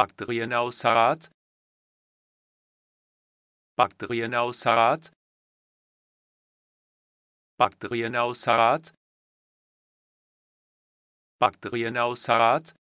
Bakterienaussaat Bakterienaussaat Bakterienaussaat Bakterienaussaat